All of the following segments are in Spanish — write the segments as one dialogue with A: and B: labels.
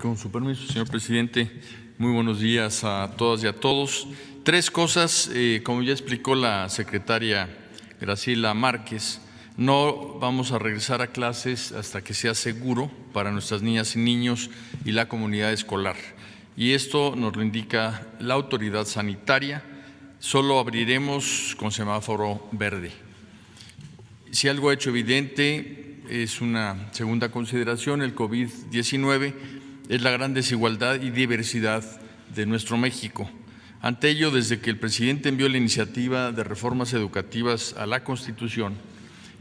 A: Con su permiso, señor presidente, muy buenos días a todas y a todos. Tres cosas, eh, como ya explicó la secretaria Graciela Márquez, no vamos a regresar a clases hasta que sea seguro para nuestras niñas y niños y la comunidad escolar. Y esto nos lo indica la autoridad sanitaria. Solo abriremos con semáforo verde. Si algo ha hecho evidente, es una segunda consideración, el COVID-19 es la gran desigualdad y diversidad de nuestro México. Ante ello, desde que el presidente envió la iniciativa de reformas educativas a la Constitución,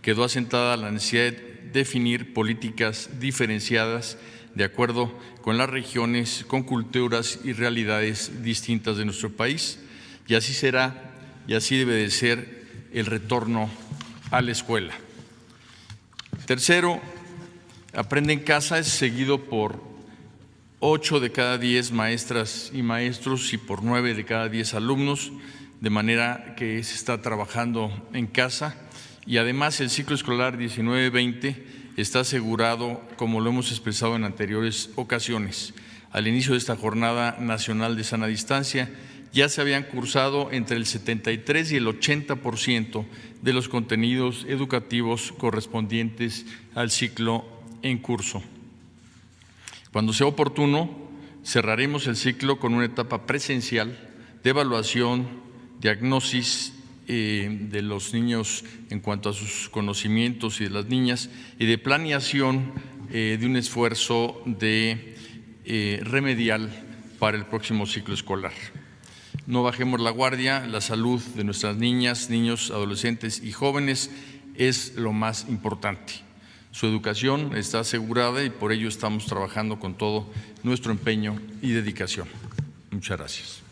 A: quedó asentada la necesidad de definir políticas diferenciadas de acuerdo con las regiones, con culturas y realidades distintas de nuestro país. Y así será y así debe de ser el retorno a la escuela. Tercero, Aprende en casa es seguido por 8 de cada 10 maestras y maestros y por 9 de cada 10 alumnos, de manera que se está trabajando en casa. Y además el ciclo escolar 19-20 está asegurado, como lo hemos expresado en anteriores ocasiones. Al inicio de esta Jornada Nacional de Sana Distancia, ya se habían cursado entre el 73 y el 80 por ciento de los contenidos educativos correspondientes al ciclo en curso. Cuando sea oportuno, cerraremos el ciclo con una etapa presencial de evaluación, diagnosis eh, de los niños en cuanto a sus conocimientos y de las niñas y de planeación eh, de un esfuerzo de eh, remedial para el próximo ciclo escolar. No bajemos la guardia, la salud de nuestras niñas, niños, adolescentes y jóvenes es lo más importante. Su educación está asegurada y por ello estamos trabajando con todo nuestro empeño y dedicación. Muchas gracias.